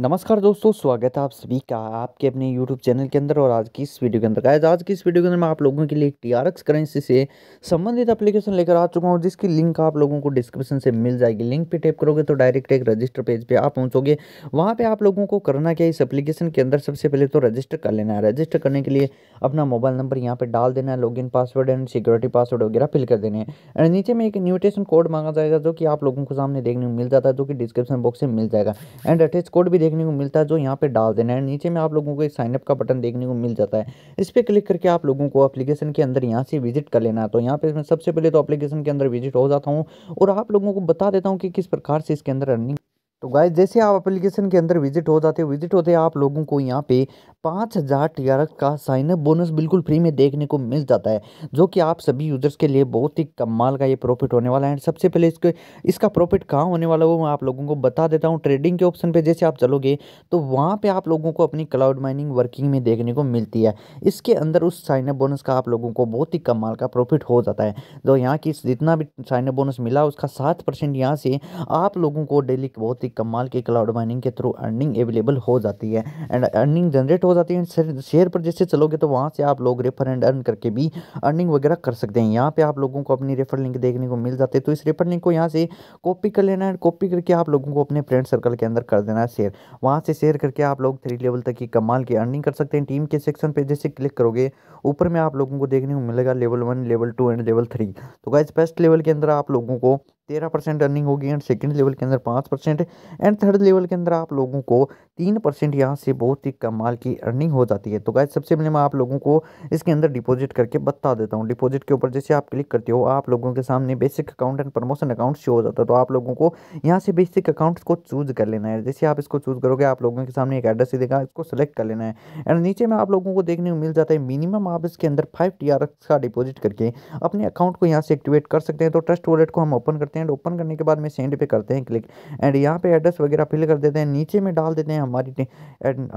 नमस्कार दोस्तों स्वागत है आप सभी का आपके अपने YouTube चैनल के अंदर और आज की इस वीडियो के अंदर गाइज आज की इस वीडियो के अंदर मैं आप लोगों के लिए टी आर एक्स करेंसी से संबंधित एप्लीकेशन लेकर आ चुका हूँ जिसकी लिंक आप लोगों को डिस्क्रिप्शन से मिल जाएगी लिंक पे टैप करोगे तो डायरेक्ट एक रजिस्टर पेज पे आप पहुँचोगे वहाँ पर आप लोगों को करना क्या इस एप्लीकेशन के अंदर सबसे पहले तो रजिस्टर कर लेना है रजिस्टर करने के लिए अपना मोबाइल नंबर यहाँ पर डाल देना है in password and security password वगैरह फिल कर देने हैं नीचे में एक न्यूटेशन कोड मांगा जाएगा जो कि आप लोगों को सामने देखने को मिल जाता है जो कि डिस्क्रिप्शन बॉक्स से मिल जाएगा एंड अटैच कोड भी देखने को मिलता है जो यहाँ पे डाल देना है नीचे में आप लोगों को एक साइनअप का बटन देखने को मिल जाता है इस पर क्लिक करके आप लोगों को अपलीकेशन के अंदर यहाँ से विजिट कर लेना है तो यहाँ पे मैं सबसे पहले तो अपलीकेशन के अंदर विजिट हो जाता हूँ और आप लोगों को बता देता हूँ कि किस प्रकार से इसके अंदर रनिंग तो गाइज जैसे आप एप्लीकेशन के अंदर विजिट हो जाते हो विजिट होते आप लोगों को यहाँ पे पाँच हज़ार टी आर का साइन अप बोनस बिल्कुल फ्री में देखने को मिल जाता है जो कि आप सभी यूज़र्स के लिए बहुत ही कमाल का ये प्रॉफिट होने वाला है एंड सबसे पहले इसके इसका प्रॉफिट कहाँ होने वाला वो मैं आप लोगों को बता देता हूँ ट्रेडिंग के ऑप्शन पर जैसे आप चलोगे तो वहाँ पर आप लोगों को अपनी क्लाउड माइनिंग वर्किंग में देखने को मिलती है इसके अंदर उस साइन अप बोनस का आप लोगों को बहुत ही कमाल का प्रॉफिट हो जाता है जो यहाँ की जितना भी साइन अप बोनस मिला उसका सात परसेंट यहाँ से आप लोगों को डेली बहुत ही काफ़ी कमाल की क्लाउड माइनिंग के थ्रू अर्निंग अवेलेबल हो जाती है एंड अर्निंग जनरेट हो जाती है शेयर पर जैसे चलोगे तो वहाँ से आप लोग रेफर एंड अर्न करके भी अर्निंग वगैरह कर सकते हैं यहाँ पर आप लोगों को अपनी रेफर लिंक देखने को मिल जाती है तो इस रेफर लिंक को यहाँ से कॉपी कर लेना है कॉपी करके आप लोगों को अपने फ्रेंड सर्कल के अंदर कर देना है शेयर वहाँ से शेयर करके आप लोग थ्री लेवल तक की कमाल की अर्निंग कर सकते हैं टीम के सेक्शन पर जैसे क्लिक करोगे ऊपर में आप लोगों को देखने को मिलेगा level one level two and level three तो गाइज फर्स्ट लेवल के अंदर आप लोगों को तेरह परसेंट अर्निंग होगी एंड सेकेंड लेवल के अंदर पाँच परसेंट एंड थर्ड लेवल के अंदर आप लोगों को तीन परसेंट यहाँ से बहुत ही कमाल की अर्निंग हो जाती है तो गाय सबसे पहले मैं आप लोगों को इसके अंदर डिपॉजिट करके बता देता हूँ डिपॉजिट के ऊपर जैसे आप क्लिक करते हो आप लोगों के सामने basic account and promotion account show हो जाता है तो आप लोगों को यहाँ से बेसिक अकाउंट को चूज कर लेना है जैसे आप इसको चूज करोगे आप लोगों के सामने एक एड्रेस देगा इसको सेलेक्ट कर लेना है एंड नीचे में आप लोगों को देखने को मिल जाता है मिनिमम आप इसके अंदर फाइव टी का डिपॉजिट करके अपने अकाउंट को यहाँ से एक्टिवेट कर सकते हैं तो ट्रस्ट वॉलेट को हम ओपन करते हैं करते हैं ओपन तो करने के बाद में सेंड पे करते हैं क्लिक एंड यहाँ पे एड्रेस वगैरह फिल कर देते हैं नीचे में डाल देते हैं हमारी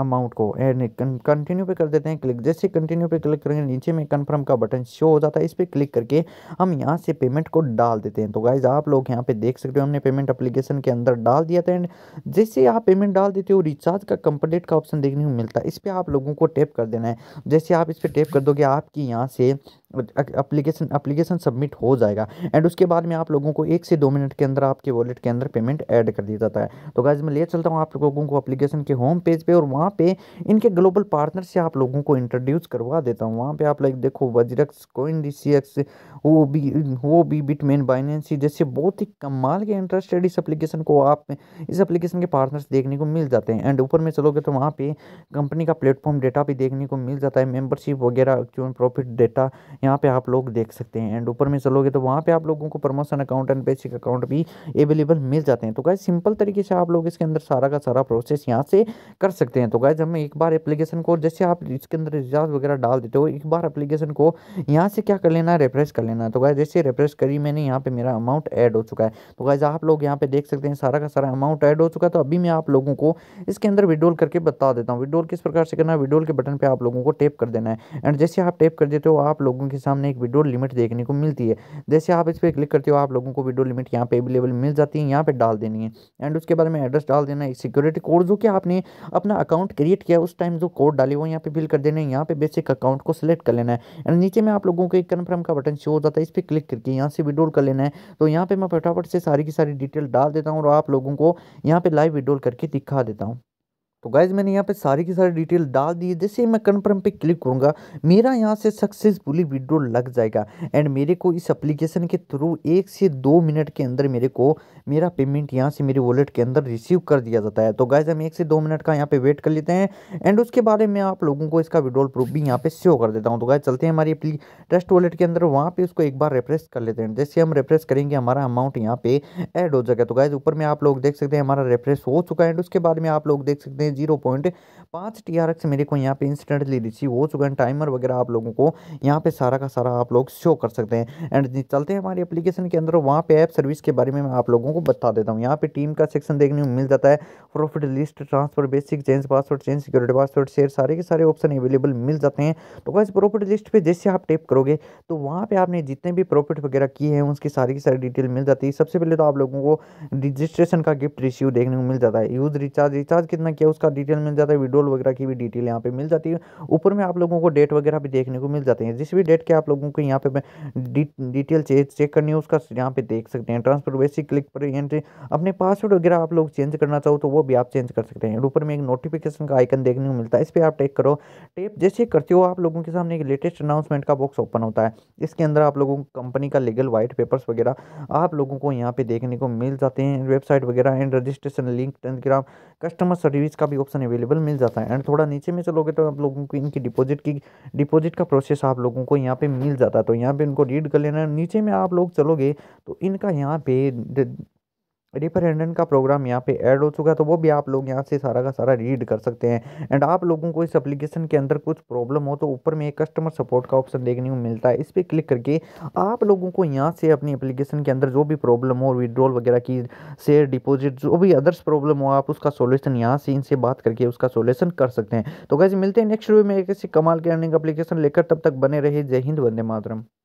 अमाउंट को एंड कंटिन्यू पे कर देते हैं क्लिक जैसे कंटिन्यू पे क्लिक करेंगे नीचे में कन्फर्म का बटन शो हो जाता है इस पर क्लिक करके हम यहाँ से पेमेंट को डाल देते हैं तो गाइज आप लोग यहाँ पे देख सकते हो हमने पेमेंट अप्लीकेशन के अंदर डाल दिया था एंड जैसे आप पेमेंट डाल देते हो रिचार्ज का कंप्लीट का ऑप्शन देखने को मिलता है इस पर आप लोगों को टेप कर देना है जैसे आप इस पर टेप कर दोगे आपकी यहाँ से अप्लीकेशन अप्लीकेशन सबमिट हो जाएगा एंड उसके बाद में आप लोगों को एक से दो मिनट के अंदर आपके वॉलेट के अंदर पेमेंट ऐड कर दिया जाता है तो गाइज मैं ले चलता हूँ आप लोगों को अप्लीकेशन के होम पेज पे और वहाँ पे इनके ग्लोबल पार्टनर से आप लोगों को इंट्रोड्यूस करवा देता हूँ वहाँ पे आप लाइक देखो WazirX coin D C X वो बी वो बिट बिटमेन बाइनेंसी जैसे बहुत ही कमाल के इंटरेस्टेड इस अप्लीकेशन को आप इस अप्लीकेशन के पार्टनर्स देखने को मिल जाते हैं एंड ऊपर में चलोगे तो वहाँ पर कंपनी का प्लेटफॉर्म डेटा भी देखने को मिल जाता है मेम्बरशिप वगैरह क्यों प्रॉफिट डेटा यहाँ पे आप लोग देख सकते हैं एंड ऊपर में चलोगे तो वहाँ पे आप लोगों को promotion account and basic account भी अवेलेबल मिल जाते हैं तो गाय सिंपल तरीके से आप लोग इसके अंदर सारा का सारा प्रोसेस यहाँ से कर सकते हैं तो गाय जब एक बार एप्लीकेशन को जैसे आप इसके अंदर रिजाज वगैरह डाल देते हो एक बार एप्लीकेशन को यहाँ से क्या कर लेना है रेफ्रेश कर लेना है तो गाय जैसे रेफ्रेश करी मैंने यहाँ पे मेरा अमाउंट ऐड हो चुका है तो गाय आप लोग यहाँ पे देख सकते हैं सारा का सारा अमाउंट ऐड हो चुका है तो अभी मैं आप लोगों को इसके अंदर विड्रोल करके बता देता हूँ विड्रोल किस प्रकार से करना है विड्रोल के बटन पर आप लोगों को टेप कर देना है एंड जैसे आप टेप कर देते हो आप लोगों के सामने एक विड्रो लिमिट देखने को मिलती है जैसे आप इस पर क्लिक करते हो आप लोगों को विड्रो लिमिट यहाँ पे अवेलेबल मिल जाती है यहाँ पे डाल देनी है एंड उसके बाद में एड्रेस डाल देना है सिक्योरिटी कोड जो कि आपने अपना अकाउंट क्रिएट किया उस टाइम जो कोड डाले वो यहाँ पे फिल कर देना है यहाँ पे बेसिक अकाउंट को सिलेक्ट कर लेना है एंड नीचे में आप लोगों को एक कन्फर्म का बटन शो हो जाता है इस पर क्लिक करके यहाँ से विड्रोल कर लेना है तो यहाँ पर मैं फटाफट से सारी की सारी डिटेल डाल देता हूँ और आप लोगों को यहाँ पर लाइव विड्रोल करके दिखा देता हूँ तो गाइज मैंने यहाँ पे सारी की सारी डिटेल डाल दी है जैसे मैं कन्फर्म पे क्लिक करूँगा मेरा यहाँ से सक्सेसफुली विड्रो लग जाएगा एंड मेरे को इस एप्लीकेशन के थ्रू एक से दो मिनट के अंदर मेरे को मेरा पेमेंट यहाँ से मेरे वॉलेट के अंदर रिसीव कर दिया जाता है तो गाइज हम एक से दो मिनट का यहाँ पे वेट कर लेते हैं एंड उसके बारे में आप लोगों को इसका विड्रोल प्रूफ भी यहाँ पे शो कर देता हूँ तो गाइज चलते हैं हमारी अपनी ट्रस्ट वॉलेट के अंदर वहाँ पर उसको एक बार रेफ्रेस कर लेते हैं जैसे हम रेफ्रेस करेंगे हमारा अमाउंट यहाँ पे एड हो जाएगा तो गाइज ऊपर में आप लोग देख सकते हैं हमारा रेफ्रेस हो चुका है एंड उसके बाद में आप लोग देख सकते हैं हैं जीरो पॉइंट पाँच टी आर एक्स मेरे को यहाँ पे इंस्टेंटली रिसीव हो चुका है टाइमर वगैरह आप लोगों को यहाँ पे सारा का सारा आप लोग शो कर सकते हैं एंड चलते हैं हमारी एप्लीकेशन के अंदर वहाँ पे ऐप सर्विस के बारे में मैं आप लोगों को बता देता हूँ यहाँ पे टीम का सेक्शन देखने में मिल जाता है profit list transfer basic change password change security password share सारे के सारे ऑप्शन अवेलेबल मिल जाते हैं तो वैसे प्रॉफिट लिस्ट पर जैसे आप टेप करोगे तो वहाँ पर आपने जितने भी प्रॉफिट वगैरह किए हैं उसकी सारी की सारी डिटेल मिल जाती है सबसे पहले तो आप लोगों को रजिस्ट्रेशन का गिफ्ट रिसीव देखने को मिल जाता है यूज रिचार्ज रिचार्ज कितना किया उसका उसका डिटेल मिल जाता है विड्रोल वगैरह की भी डिटेल यहाँ पे मिल जाती है ऊपर में आप लोगों को डेट वगैरह भी देखने को मिल जाते हैं जिस भी डेट के आप लोगों को यहाँ पे डिटेल चेक करनी है उसका यहाँ पे देख सकते हैं ट्रांसफर बेसिक क्लिक पर एंट्री अपने पासवर्ड वगैरह आप लोग चेंज करना चाहो तो वो भी आप चेंज कर सकते हैं ऊपर में एक नोटिफिकेशन का आइकन देखने को मिलता है इस पर आप टेक करो टेप जैसे करते हो आप लोगों के सामने एक लेटेस्ट अनाउंसमेंट का बॉक्स ओपन होता है इसके अंदर आप लोगों को कंपनी का लीगल व्हाइट पेपर्स वगैरह आप लोगों को यहाँ पे देखने को मिल जाते हैं वेबसाइट वगैरह and registration link telegram customer service का भी ऑप्शन अवेलेबल मिल जाता है एंड थोड़ा नीचे में चलोगे तो आप लोगों को इनकी डिपॉजिट की डिपॉजिट का प्रोसेस आप लोगों को यहाँ पे मिल जाता है तो यहाँ पे इनको रीड कर लेना नीचे में आप लोग चलोगे तो इनका यहाँ पे रिपर हेंडन का प्रोग्राम यहाँ पे ऐड हो चुका है तो वो भी आप लोग यहाँ से सारा का सारा रीड कर सकते हैं एंड आप लोगों को इस एप्लीकेशन के अंदर कुछ प्रॉब्लम हो तो ऊपर में एक कस्टमर सपोर्ट का ऑप्शन देखने को मिलता है इस पर क्लिक करके आप लोगों को यहाँ से अपनी एप्लीकेशन के अंदर जो भी प्रॉब्लम हो विड्रॉल वगैरह की शेयर डिपोजिट जो भी अदर्स प्रॉब्लम हो आप उसका सोल्यूशन यहाँ से इनसे बात करके उसका सोल्यूशन कर सकते हैं तो कैसे मिलते हैं नेक्स्ट वीडियो में एक ऐसी कमाल के अर्निंग एप्लीकेशन लेकर तब तक बने रहे जय हिंद वंदे मातरम